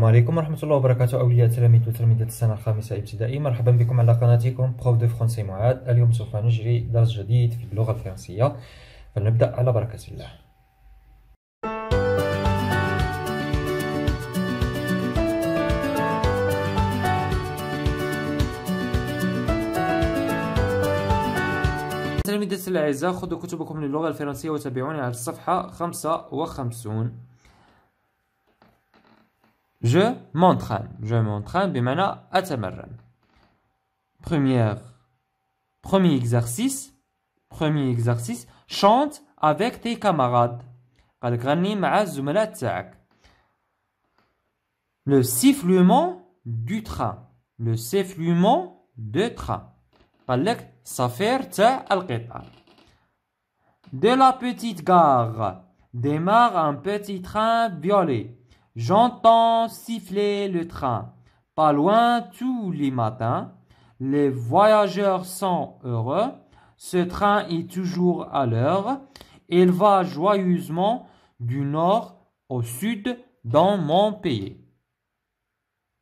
السلام عليكم ورحمة الله وبركاته أولياء تلاميذ وتلميذات السنة الخامسة ابتدائي مرحبا بكم على قناتكم بروف دو فرونسي معاد اليوم سوف نجري درس جديد في اللغة الفرنسية فلنبدأ على بركة الله تلاميذ الأعزاء خذوا كتبكم للغة الفرنسية وتابعوني على الصفحة 55 Je m'entraîne. Je m'entraîne, bimana atamarran. Première, premier exercice. Premier exercice. Chante avec tes camarades. Le sifflement du train. Le sifflement du train. De la petite gare démarre un petit train violet. J'entends siffler le train. Pas loin tous les matins. Les voyageurs sont heureux. Ce train est toujours à l'heure. Il va joyeusement du nord au sud dans mon pays.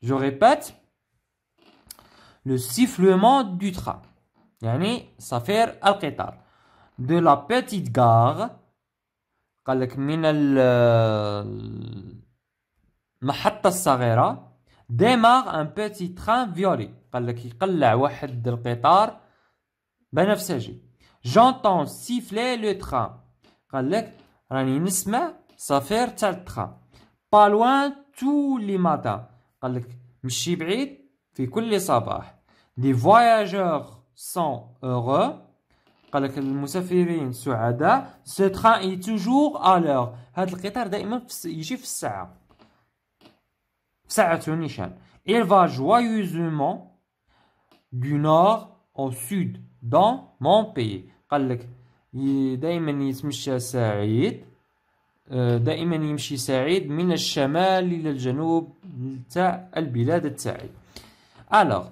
Je répète, le sifflement du train. يعني à القطار de la petite gare لك المحطة الصغيرة ديماغ ان بيتي تران فيولي قال لك يقلع واحد القطار بنفسجي جونتون سيفلي لو تران قال لك راني نسمع صفير تاع التران با لوان تو لي ماتا قال لك مشي بعيد في كل صباح لي فواياجور سون اورو قال لك المسافرين سعداء سو تران اي توجور الور هذا القطار دائما يجي في الساعه Il va joyeusement du nord au sud dans mon pays. دائما يتمشى سعيد دائما يمشي سعيد من الشمال alors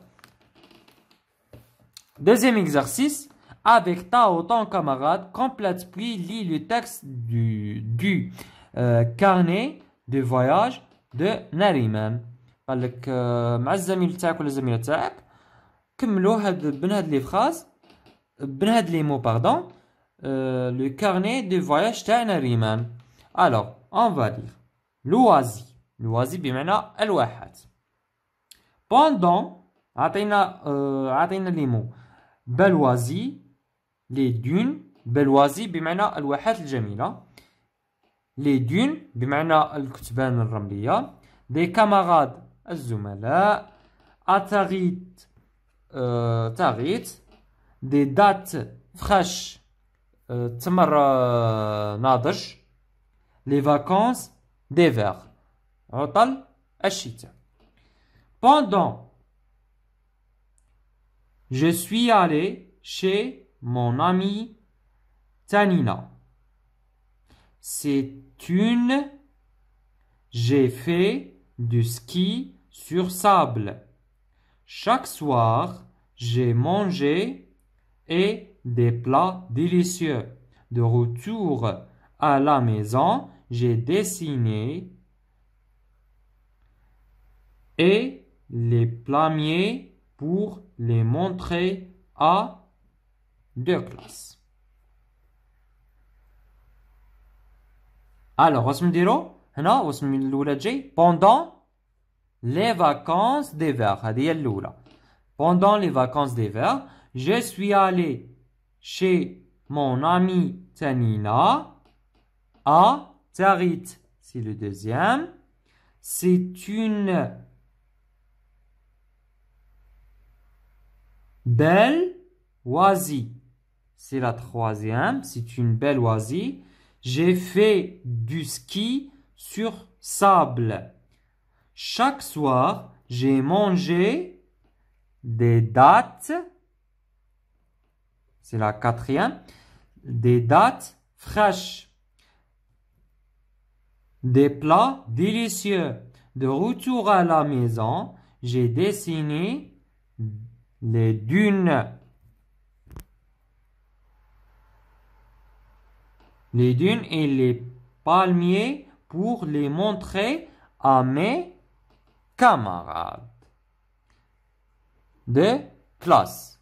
deuxième exercice avec ta ou ton camarade complète puis lis le texte du, euh, carnet de voyage دو ناريمان قال لك آه، مع الزميل تاعك ولا الزميله تاعك كملوا هاد بن هاد لي فراز بن هاد لي مو باردون آه، لو كارني دو فواياج تاع ناريمان الوغ اون فالير لوازي لوازي بمعنى الواحات بوندون عطينا آه، عطينا لي مو بلوازي لي دون بلوازي بمعنى الواحات الجميله les dunes des camarades des dates fraîches les vacances d'hiver عطل pendant je suis allé chez mon ami Tanina c'est une. J'ai fait du ski sur sable. Chaque soir, j'ai mangé et des plats délicieux. De retour à la maison, j'ai dessiné et les plamiers pour les montrer à deux classes. Alors, pendant les vacances d'hiver pendant les vacances d'hiver je suis allé chez mon ami Tanina à Tarit c'est le deuxième c'est une belle oasis. c'est la troisième c'est une belle oisie j'ai fait du ski sur sable. Chaque soir, j'ai mangé des dates. C'est la quatrième. Des dates fraîches. Des plats délicieux. De retour à la maison, j'ai dessiné les dunes. les dunes et les palmiers pour les montrer à mes camarades de classe.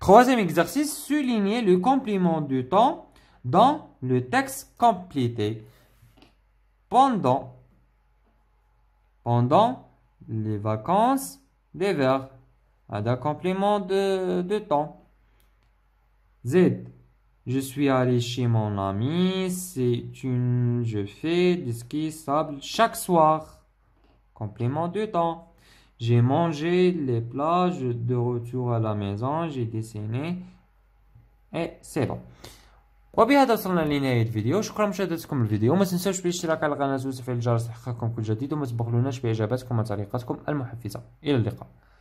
Troisième exercice, souligner le complément du temps dans le texte complété. Pendant, pendant les vacances, des Un complément de temps. Z. Je suis allé chez mon ami. C'est une. Je fais du ski sable chaque soir. Complément de temps. J'ai mangé les plages de retour à la maison. J'ai dessiné. Et c'est bon. وبهذا وصلنا لنهاية الفيديو شكرا مشاهدتكم الفيديو وما تنساوش بالاشتراك على القناة وتفعيل الجرس لحقكم كل جديد وما تبخلوناش بإجاباتكم وتعليقاتكم المحفزة إلى اللقاء